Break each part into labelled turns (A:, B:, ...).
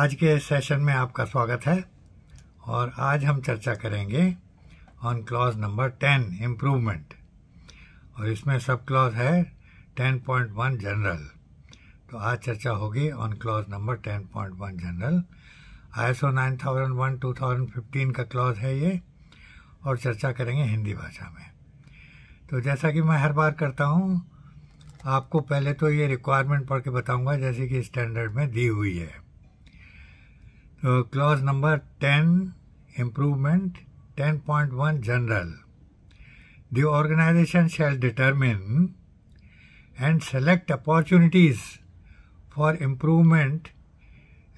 A: आज के सेशन में आपका स्वागत है और आज हम चर्चा करेंगे on clause number ten improvement और इसमें सब क्लॉज है टेन पॉइंट वन जनरल तो आज चर्चा होगी on clause number ten point one general I S O nine thousand one two thousand fifteen का क्लॉज है ये और चर्चा करेंगे हिंदी भाषा में तो जैसा कि मैं हर बार करता हूँ आपको पहले तो ये रिक्वायरमेंट पढ़ के बताऊँगा जैसे कि स्टैंडर्ड में दी हुई है Uh, clause number 10 improvement 10.1 general the organization shall determine and select opportunities for improvement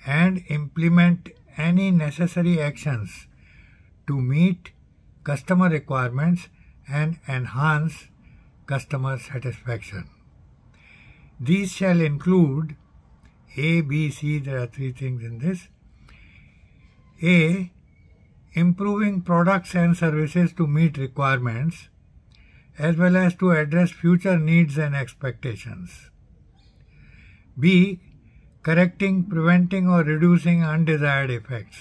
A: and implement any necessary actions to meet customer requirements and enhance customer satisfaction. These shall include A, B, C, there are three things in this a. Improving products and services to meet requirements as well as to address future needs and expectations. B. Correcting, preventing or reducing undesired effects.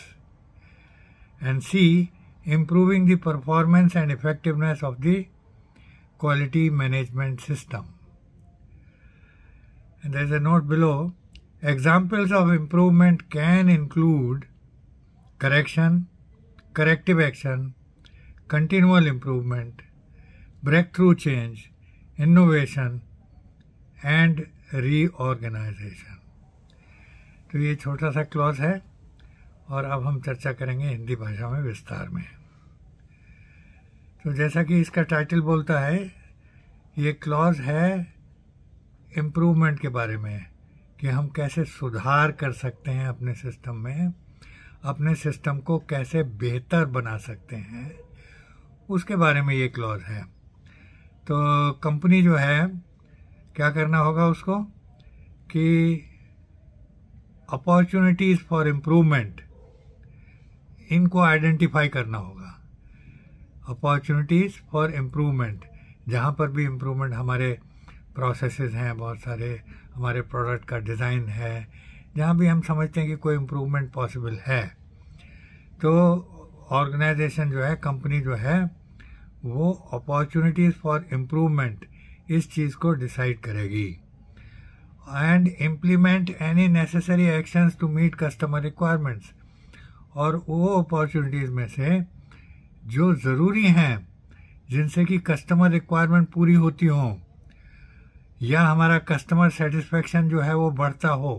A: And C. Improving the performance and effectiveness of the quality management system. And there is a note below. Examples of improvement can include correction, corrective action, continual improvement, breakthrough change, innovation, and reorganisation तो ये छोटा सा clause है और अब हम चर्चा करेंगे हिंदी भाषा में विस्तार में तो जैसा कि इसका टाइटल बोलता है ये क्लॉज है इम्प्रूवमेंट के बारे में कि हम कैसे सुधार कर सकते हैं अपने सिस्टम में अपने सिस्टम को कैसे बेहतर बना सकते हैं उसके बारे में ये क्लॉज है तो कंपनी जो है क्या करना होगा उसको कि अपॉर्चुनिटीज़ फॉर इम्प्रूवमेंट इनको आइडेंटिफाई करना होगा अपॉर्चुनिटीज़ फॉर इम्प्रूवमेंट जहाँ पर भी इम्प्रूवमेंट हमारे प्रोसेसेस हैं बहुत सारे हमारे प्रोडक्ट का डिज़ाइन है जहाँ भी हम समझते हैं कि कोई इम्प्रूवमेंट पॉसिबल है तो ऑर्गेनाइजेशन जो है कंपनी जो है वो अपॉर्चुनिटीज़ फॉर इम्प्रूवमेंट इस चीज़ को डिसाइड करेगी and implement any necessary actions to meet customer requirements और वो अपॉर्चुनिटीज़ में से जो ज़रूरी हैं जिनसे कि कस्टमर रिक्वायरमेंट पूरी होती हों या हमारा कस्टमर सेटिस्फेक्शन जो है वो बढ़ता हो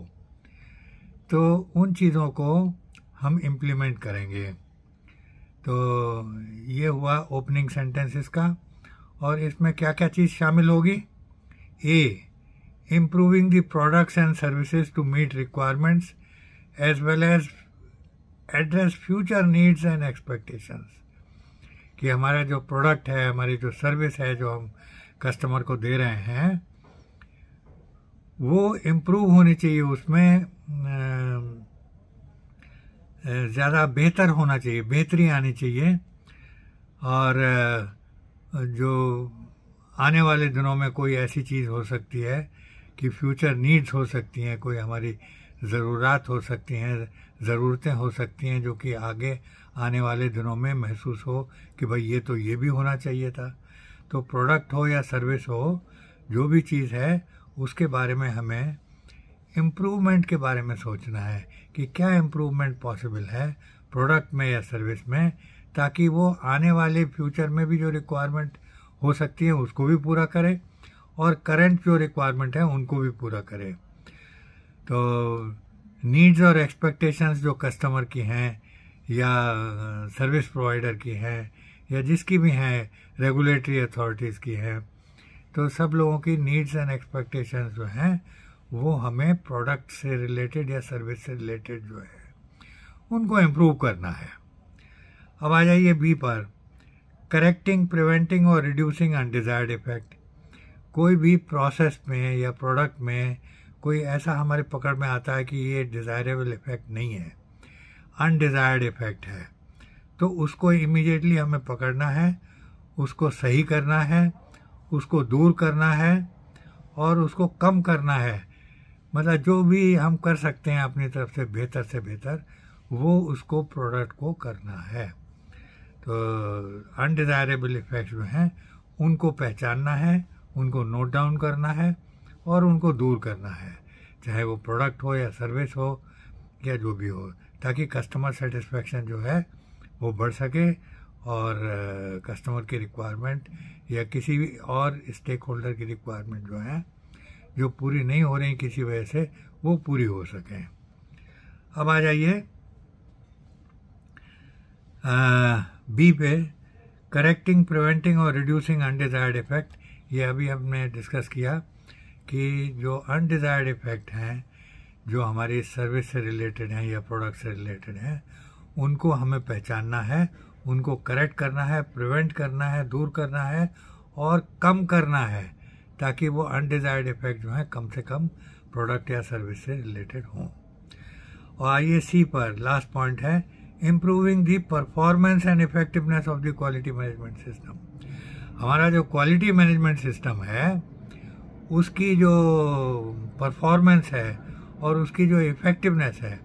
A: तो उन चीज़ों को हम इम्प्लीमेंट करेंगे तो ये हुआ ओपनिंग सेंटेंस इसका और इसमें क्या क्या चीज़ शामिल होगी a improving the products and services to meet requirements as well as address future needs and expectations कि हमारा जो प्रोडक्ट है हमारी जो सर्विस है जो हम कस्टमर को दे रहे हैं वो इम्प्रूव होनी चाहिए उसमें ज़्यादा बेहतर होना चाहिए बेहतरी आनी चाहिए और जो आने वाले दिनों में कोई ऐसी चीज़ हो सकती है कि फ्यूचर नीड्स हो सकती हैं कोई हमारी ज़रूरत हो सकती हैं ज़रूरतें हो सकती हैं जो कि आगे आने वाले दिनों में महसूस हो कि भाई ये तो ये भी होना चाहिए था तो प्रोडक्ट हो या सर्विस हो जो भी चीज़ है उसके बारे में हमें इम्प्रूवमेंट के बारे में सोचना है कि क्या इम्प्रूवमेंट पॉसिबल है प्रोडक्ट में या सर्विस में ताकि वो आने वाले फ्यूचर में भी जो रिक्वायरमेंट हो सकती है उसको भी पूरा करे और करंट जो रिक्वायरमेंट है उनको भी पूरा करे तो नीड्स और एक्सपेक्टेशंस जो कस्टमर की हैं या सर्विस प्रोवाइडर की हैं या जिसकी भी हैं रेगुलेटरी अथॉरिटीज़ की हैं तो सब लोगों की नीड्स एंड एक्सपेक्टेशंस जो हैं वो हमें प्रोडक्ट से रिलेटेड या सर्विस से रिलेटेड जो है उनको इम्प्रूव करना है अब आ जाइए बी पर करेक्टिंग प्रिवेंटिंग और रिड्यूसिंग अनडिज़ायर्ड इफेक्ट कोई भी प्रोसेस में या प्रोडक्ट में कोई ऐसा हमारे पकड़ में आता है कि ये डिज़ायरेबल इफ़ेक्ट नहीं है अनडिज़ायर्ड इफ़ेक्ट है तो उसको इमीडिएटली हमें पकड़ना है उसको सही करना है उसको दूर करना है और उसको कम करना है मतलब जो भी हम कर सकते हैं अपनी तरफ से बेहतर से बेहतर वो उसको प्रोडक्ट को करना है तो अनडिज़ायरेबल इफ़ेक्ट जो हैं उनको पहचानना है उनको नोट डाउन करना है और उनको दूर करना है चाहे वो प्रोडक्ट हो या सर्विस हो या जो भी हो ताकि कस्टमर सेटिस्फेक्शन जो है वो बढ़ सके और कस्टमर uh, की रिक्वायरमेंट या किसी भी और स्टेक होल्डर की रिक्वायरमेंट जो है जो पूरी नहीं हो रही किसी वजह से वो पूरी हो सके अब आ जाइए बी पे करेक्टिंग प्रिवेंटिंग और रिड्यूसिंग अनडिज़ायर्ड इफ़ेक्ट ये अभी हमने डिस्कस किया कि जो अनडिज़ायर्ड इफ़ेक्ट हैं जो हमारी सर्विस से रिलेटेड हैं या प्रोडक्ट से रिलेटेड हैं उनको हमें पहचानना है उनको करेक्ट करना है प्रिवेंट करना है दूर करना है और कम करना है ताकि वो अनडिज़ायर्ड इफेक्ट जो हैं कम से कम प्रोडक्ट या सर्विस से रिलेटेड हों और आइए सी पर लास्ट पॉइंट है improving the performance and effectiveness of the quality management system हमारा जो क्वालिटी मैनेजमेंट सिस्टम है उसकी जो परफॉर्मेंस है और उसकी जो इफेक्टिवनेस है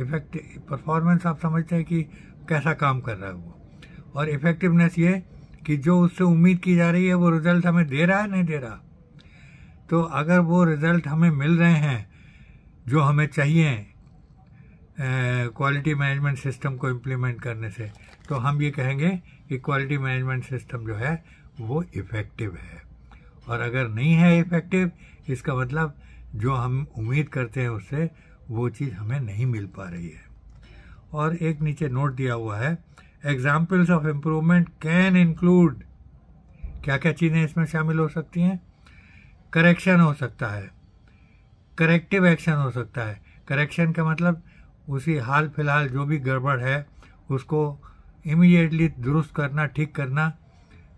A: इफेक्टिव परफॉर्मेंस आप समझते हैं कि कैसा काम कर रहा है वो और इफेक्टिवनेस ये कि जो उससे उम्मीद की जा रही है वो रिज़ल्ट हमें दे रहा है नहीं दे रहा तो अगर वो रिज़ल्ट हमें मिल रहे हैं जो हमें चाहिए क्वालिटी मैनेजमेंट सिस्टम को इम्प्लीमेंट करने से तो हम ये कहेंगे कि क्वालिटी मैनेजमेंट सिस्टम जो है वो इफ़ेक्टिव है और अगर नहीं है इफ़ेक्टिव इसका मतलब जो हम उम्मीद करते हैं उससे वो चीज़ हमें नहीं मिल पा रही है और एक नीचे नोट दिया हुआ है examples of improvement can include क्या क्या चीज़ें इसमें शामिल हो सकती हैं करेक्शन हो सकता है करेक्टिव एक्शन हो सकता है करेक्शन का मतलब उसी हाल फिलहाल जो भी गड़बड़ है उसको इमीडिएटली दुरुस्त करना ठीक करना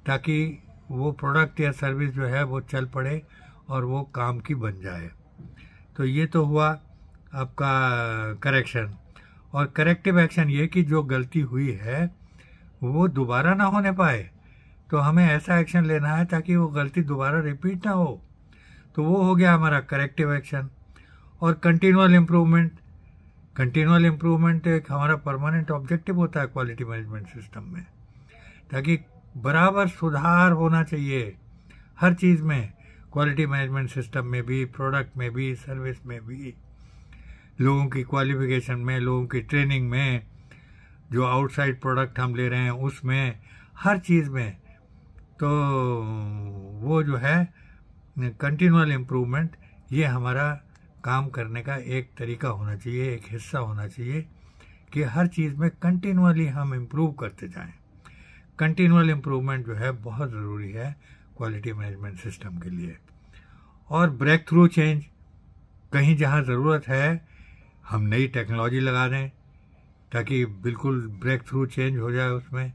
A: ताकि वो प्रोडक्ट या सर्विस जो है वो चल पड़े और वो काम की बन जाए तो ये तो हुआ आपका करेक्शन और करेक्टिव एक्शन ये कि जो गलती हुई है वो दोबारा ना होने पाए तो हमें ऐसा एक्शन लेना है ताकि वो गलती दोबारा रिपीट ना हो तो वो हो गया हमारा करेक्टिव एक्शन और कंटिन्यूअल इम्प्रूवमेंट कंटिन्यूअल इम्प्रूवमेंट एक हमारा परमानेंट ऑब्जेक्टिव होता है क्वालिटी मैनेजमेंट सिस्टम में ताकि बराबर सुधार होना चाहिए हर चीज़ में क्वालिटी मैनेजमेंट सिस्टम में भी प्रोडक्ट में भी सर्विस में भी लोगों की क्वालिफिकेशन में लोगों की ट्रेनिंग में जो आउटसाइड प्रोडक्ट हम ले रहे हैं उसमें हर चीज़ में तो वो जो है कंटिनल इम्प्रूवमेंट ये हमारा काम करने का एक तरीका होना चाहिए एक हिस्सा होना चाहिए कि हर चीज़ में कंटिनली हम इम्प्रूव करते जाएं कंटिनल इम्प्रूवमेंट जो है बहुत ज़रूरी है क्वालिटी मैनेजमेंट सिस्टम के लिए और ब्रेक थ्रू चेंज कहीं जहाँ ज़रूरत है हम नई टेक्नोलॉजी लगा दें ताकि बिल्कुल ब्रेक थ्रू चेंज हो जाए उसमें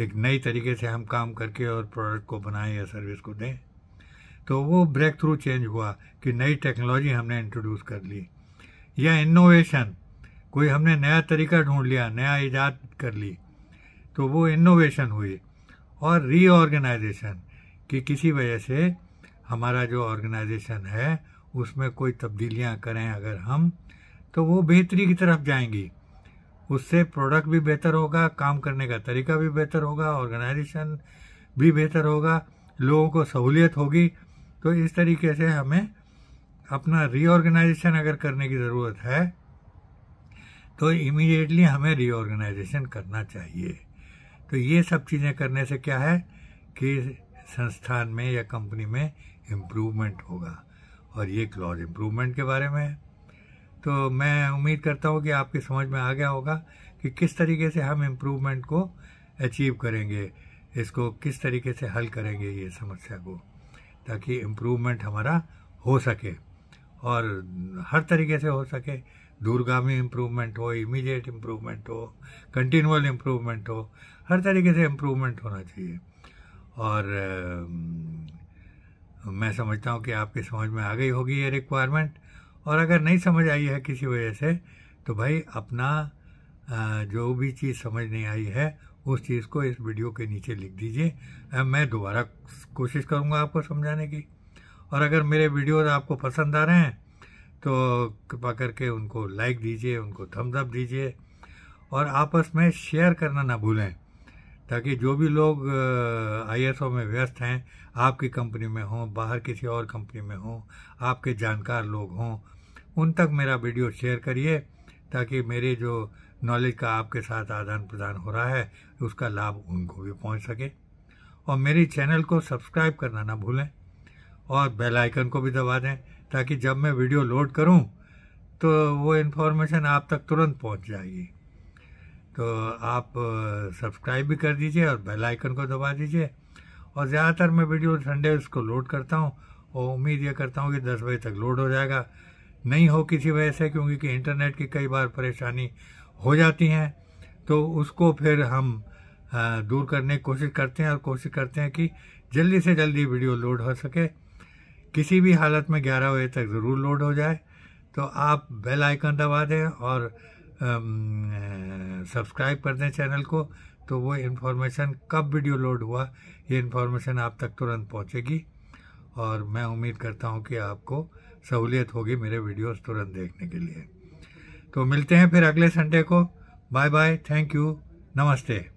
A: एक नई तरीके से हम काम करके और प्रोडक्ट को बनाएं या सर्विस को दें तो वो ब्रेक थ्रू चेंज हुआ कि नई टेक्नोलॉजी हमने इंट्रोड्यूस कर ली या इनोवेशन कोई हमने नया तरीका ढूंढ लिया नया ईजाद कर ली तो वो इनोवेशन हुई और रीऑर्गेनाइजेशन कि किसी वजह से हमारा जो ऑर्गेनाइजेशन है उसमें कोई तब्दीलियां करें अगर हम तो वो बेहतरी की तरफ जाएंगी उससे प्रोडक्ट भी बेहतर होगा काम करने का तरीका भी बेहतर होगा ऑर्गेनाइजेशन भी बेहतर होगा लोगों को सहूलियत होगी तो इस तरीके से हमें अपना रीऑर्गेनाइजेशन अगर करने की ज़रूरत है तो इमीडिएटली हमें रीऑर्गेनाइजेशन करना चाहिए तो ये सब चीज़ें करने से क्या है कि संस्थान में या कंपनी में इम्प्रूवमेंट होगा और ये क्लॉज इम्प्रूवमेंट के बारे में है तो मैं उम्मीद करता हूँ कि आपके समझ में आ गया होगा कि किस तरीके से हम इम्प्रूवमेंट को अचीव करेंगे इसको किस तरीके से हल करेंगे ये समस्या को ताकि इम्प्रूवमेंट हमारा हो सके और हर तरीके से हो सके दूरगामी इम्प्रूवमेंट हो इमीडिएट इम्प्रूवमेंट हो कंटिन्यूअल इम्प्रूवमेंट हो हर तरीके से इम्प्रूवमेंट होना चाहिए और मैं समझता हूँ कि आपके समझ में आ गई होगी ये रिक्वायरमेंट और अगर नहीं समझ आई है किसी वजह से तो भाई अपना जो भी चीज़ समझ नहीं आई है उस चीज़ को इस वीडियो के नीचे लिख दीजिए मैं दोबारा कोशिश करूँगा आपको समझाने की और अगर मेरे वीडियोज़ आपको पसंद आ रहे हैं तो कृपा करके उनको लाइक दीजिए उनको थम्स अप दीजिए और आपस में शेयर करना ना भूलें ताकि जो भी लोग आईएसओ में व्यस्त हैं आपकी कंपनी में हों बाहर किसी और कंपनी में हों आपके जानकार लोग हों उन तक मेरा वीडियो शेयर करिए ताकि मेरे जो नॉलेज का आपके साथ आदान प्रदान हो रहा है उसका लाभ उनको भी पहुंच सके और मेरे चैनल को सब्सक्राइब करना ना भूलें और बेल आइकन को भी दबा दें ताकि जब मैं वीडियो लोड करूं तो वो इन्फॉर्मेशन आप तक तुरंत पहुंच जाएगी तो आप सब्सक्राइब भी कर दीजिए और बेल आइकन को दबा दीजिए और ज़्यादातर मैं वीडियो संडे उसको लोड करता हूँ और उम्मीद ये करता हूँ कि दस बजे तक लोड हो जाएगा नहीं हो किसी वजह से क्योंकि कि इंटरनेट की कई बार परेशानी हो जाती हैं तो उसको फिर हम दूर करने की कोशिश करते हैं और कोशिश करते हैं कि जल्दी से जल्दी वीडियो लोड हो सके किसी भी हालत में ग्यारह बजे तक ज़रूर लोड हो जाए तो आप बेल आइकन दबा दें और सब्सक्राइब कर दें चैनल को तो वो इन्फॉर्मेशन कब वीडियो लोड हुआ ये इन्फॉर्मेशन आप तक तुरंत पहुंचेगी और मैं उम्मीद करता हूं कि आपको सहूलियत होगी मेरे वीडियोस तुरंत देखने के लिए तो मिलते हैं फिर अगले संडे को बाय बाय थैंक यू नमस्ते